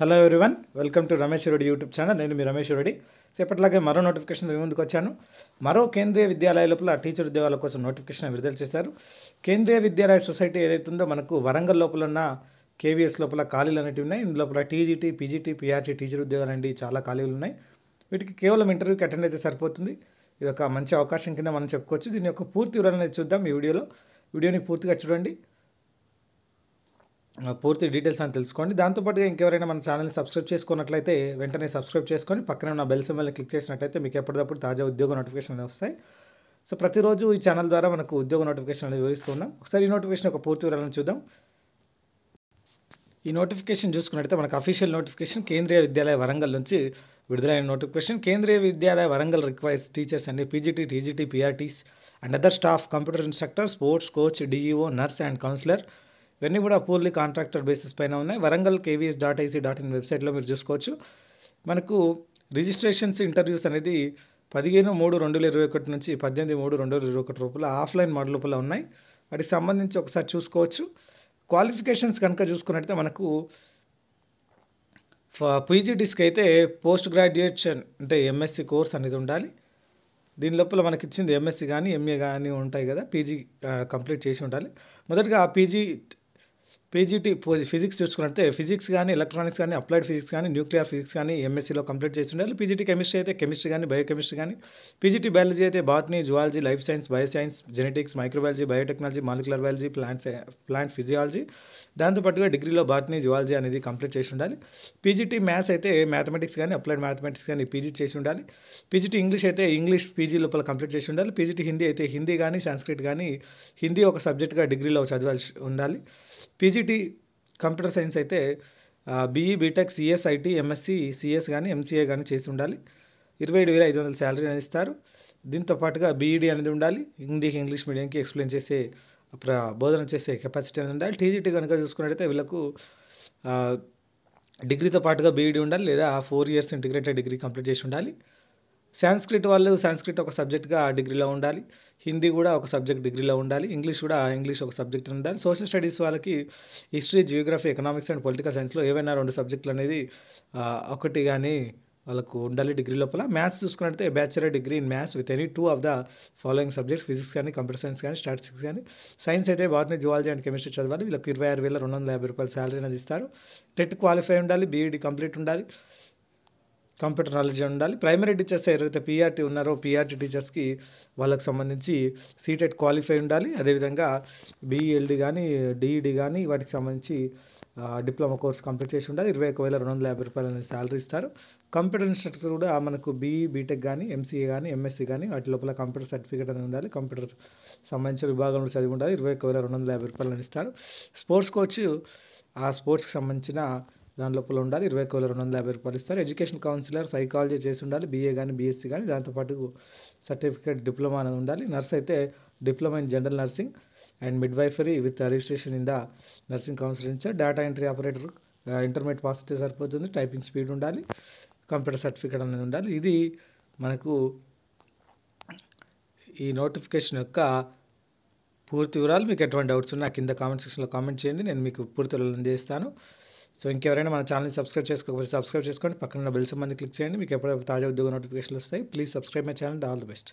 hello everyone welcome to Ramesh Reddy YouTube channel నేను మీ రమేష్ రెడ్డి సేపట్లాగే మరో నోటిఫికేషన్ మీ ముందుకు వచ్చాను మరో కేంద్రీయ విద్యాలయాల లోపల టీచర్ ఉద్యోగాల కోసం నోటిఫికేషన్ విడుదల చేశారు కేంద్రీయ విద్యాలయ సొసైటీ ఉందో మనకు వరంగల్ లోపల ఉన్న కేవీఎస్ లోపల ఖాళీలు అనేవి ఉన్నాయి ఇందులోపల లోపల టీజీటీ పీజీటీ పీఆర్టీ టీచర్ ఉద్యోగాలు అండి చాలా ఖాళీలు ఉన్నాయి వీటికి కేవలం ఇంటర్వ్యూకి అటెండ్ అయితే సరిపోతుంది ఇది ఒక మంచి అవకాశం కింద మనం చెప్పుకోవచ్చు దీని యొక్క పూర్తి వివరణ చూద్దాం ఈ వీడియోలో వీడియోని పూర్తిగా చూడండి పూర్తి డీటెయిల్స్ అని తెలుసుకోండి దాంతోపాటుగా ఇంకెవరైనా మన ఛానల్ని సబ్స్క్రైబ్ చేసుకున్నట్లయితే వెంటనే సబ్స్క్రైబ్ చేసుకొని పక్కన ఉన్న బెల్ సింబల్ని క్లిక్ చేసినట్లయితే మీకు ఎప్పటికప్పుడు తాజా ఉద్యోగ నోటిఫికేషన్లు వస్తాయి సో ప్రతిరోజు ఈ ఛానల్ ద్వారా మనకు ఉద్యోగ నోటిఫికేషన్ అనేది ఉన్నాం ఒకసారి ఈ నోటిఫికేషన్ ఒక పూర్తి వివరాలను చూద్దాం ఈ నోటిఫికేషన్ చూసుకున్నట్టయితే మనకు అఫీషియల్ నోటిఫికేషన్ కేంద్రీయ విద్యాలయ వరంగల్ నుంచి విడుదలైన notification Kendriya Vidyalaya Warangal requires teachers అండి PGT TGT PRTs and other staff computer instructor sports coach DEO nurse and counsellor ఇవన్నీ కూడా పూర్లీ కాంట్రాక్టర్ బేసిస్ పైన ఉన్నాయి Warangal KVS dot IC dot in వెబ్సైట్లో మీరు చూసుకోవచ్చు మనకు రిజిస్ట్రేషన్స్ ఇంటర్వ్యూస్ అనేది పదిహేను మూడు రెండు వేల ఇరవై ఒకటి నుంచి పద్దెనిమిది మూడు రెండు వేల ఇరవై ఒకటి రూపాయలు ఆఫ్లైన్ మోడల్ లోపల ఉన్నాయి వాటికి సంబంధించి ఒకసారి చూసుకోవచ్చు క్వాలిఫికేషన్స్ కనుక చూసుకున్నట్టయితే మనకు పీజీటీస్కి అయితే పోస్ట్ గ్రాడ్యుయేషన్ అంటే ఎంఎస్సి కోర్స్ అనేది ఉండాలి దీని లోపల మనకి ఇచ్చింది ఎంఎస్సి కానీ ఎంఏ కానీ ఉంటాయి కదా పీజీ కంప్లీట్ చేసి ఉండాలి మొదటిగా ఆ పీజీ పీజీటీ ఫిజిక్స్ చూసుకున్నట్టే ఫిజిక్స్ కానీ ఎలక్ట్రానిక్స్ కానీ అప్లైడ్ ఫిజిక్స్ కానీ న్యూక్లియర్ ఫిజిక్స్ కానీ ఎంఎస్సీలో కంప్లీట్ చేసి ఉండాలి పీజీటీ కెమిస్ట్రీ అయితే కెమిస్ట్రీ కానీ బయోకెమిస్ట్రీ కానీ పీజీటీ బయాలజీ అయితే botany zoology life science bio science genetics microbiology biotechnology molecular biology plant plant physiology దాంతోపాటుగా డిగ్రీలో బాట్నీ జువాలజీ అనేది కంప్లీట్ చేసి ఉండాలి పీజీటీ మ్యాథ్స్ అయితే మ్యాథమెటిక్స్ కానీ అప్లైడ్ మ్యాథమెటిక్స్ కానీ పీజీ చేసి ఉండాలి పీజీటీ ఇంగ్లీష్ అయితే ఇంగ్లీష్ పీజీ లోపల కంప్లీట్ చేసి ఉండాలి పీజీటీ హిందీ అయితే హిందీ కానీ సాంస్క్రిట్ కానీ హిందీ ఒక సబ్జెక్ట్గా డిగ్రీలో చదవాల్సి ఉండాలి పీజీటీ కంప్యూటర్ సైన్స్ అయితే BE BTech CS MSc MSc CS కానీ ఎంసీఏ కానీ చేసి ఉండాలి ఇరవై ఏడు వేల ఐదు వందల శాలరీ అనేది ఇస్తారు దీంతో పాటుగా బీఈడి అనేది ఉండాలి హిందీకి ఇంగ్లీష్ మీడియంకి ఎక్స్ప్లెయిన్ చేసే బోధన చేసే కెపాసిటీ అనేది ఉండాలి టీజీటీ కనుక చూసుకున్నట్టయితే వీళ్ళకు డిగ్రీతో పాటుగా బీఈడి ఉండాలి లేదా four years integrated degree complete చేసి ఉండాలి సాంస్క్రిట్ వాళ్ళు సాంస్క్రిట్ ఒక సబ్జెక్ట్గా డిగ్రీలో ఉండాలి హిందీ కూడా ఒక సబ్జెక్ట్ డిగ్రీలో ఉండాలి ఇంగ్లీష్ కూడా ఇంగ్లీష్ ఒక సబ్జెక్ట్ ఉండాలి సోషల్ స్టడీస్ వాళ్ళకి history geography economics and political సైన్స్లో ఏవైనా రెండు సబ్జెక్టులు అనేది ఒకటి కానీ వాళ్ళకు ఉండాలి డిగ్రీ లోపల మ్యాథ్స్ చూసుకున్నట్లయితే bachelor degree in maths with any two of the following subjects physics కానీ కంప్యూటర్ సైన్స్ కానీ స్టాటిస్టిక్స్ కానీ సైన్స్ అయితే బాటనీ జువాలజీ అండ్ కెమిస్ట్రీ చదవాలి వీళ్ళకి ఇరవై ఆరు వేల రెండు వందల యాభై రూపాయల శాలరీ అనేది ఇస్తారు టెట్ క్వాలిఫై ఉండాలి బీఈడి కంప్లీట్ ఉండాలి కంప్యూటర్ నాలెడ్జ్ ఉండాలి ప్రైమరీ టీచర్స్ ఎవరైతే పీఆర్టీ ఉన్నారో పీఆర్టీ టీచర్స్కి వాళ్ళకి సంబంధించి సీటెట్ క్వాలిఫై ఉండాలి అదేవిధంగా బీఈఎల్డి కానీ డిఈడి కానీ వాటికి సంబంధించి డిప్లొమా కోర్స్ కంప్లీట్ చేసి ఉండాలి ఇరవై ఒక వేల రెండు వందల యాభై రూపాయలు అనేది శాలరీ ఇస్తారు కంప్యూటర్ ఇన్స్ట్రక్టర్ కూడా మనకు బీఈ బీటెక్ కానీ ఎంసీఏ కానీ ఎంఎస్సీ కానీ వాటి లోపల కంప్యూటర్ సర్టిఫికేట్ అనేది ఉండాలి కంప్యూటర్ సంబంధించిన విభాగంలో చదివి ఉండాలి ఇరవై ఒక వేల రెండు వందల యాభై రూపాయలు ఇస్తారు స్పోర్ట్స్ కోచ్ ఆ స్పోర్ట్స్కి సంబంధించిన దాని లోపల ఉండాలి ఇరవై కోళ్ళు రెండు వందల యాభై రూపాయలు ఇస్తారు ఎడ్యుకేషన్ కౌన్సిలర్ సైకాలజీ చేసి ఉండాలి బీఏ కానీ బీఎస్సీ కానీ దాంతోపాటు సర్టిఫికేట్ డిప్లొమా అనేది ఉండాలి నర్స్ అయితే diploma in general nursing and midwifery with registration in the nursing council ఇన్ఛార్ data entry operator intermediate pass అయితే సరిపోతుంది టైపింగ్ స్పీడ్ ఉండాలి కంప్యూటర్ సర్టిఫికేట్ అనేది ఉండాలి ఇది మనకు ఈ నోటిఫికేషన్ యొక్క పూర్తి వివరాలు మీకు ఎటువంటి డౌట్స్ ఉన్నా కింద కామెంట్ సెక్షన్లో కామెంట్ చేయండి నేను మీకు పూర్తి వివరాలు అందిస్తాను సో ఇంకెవరైనా మన ఛానల్ని సబ్స్క్రైబ్ చేసుకోకపోతే సబ్స్క్రైబ్ చేసుకోండి పక్కన బెల్ సంబంధి క్లిక్ చేయండి మీకు ఎప్పుడైనా తాజా ఉద్యోగ నోటిఫికేషన్లు వస్తాయి please subscribe my channel all the best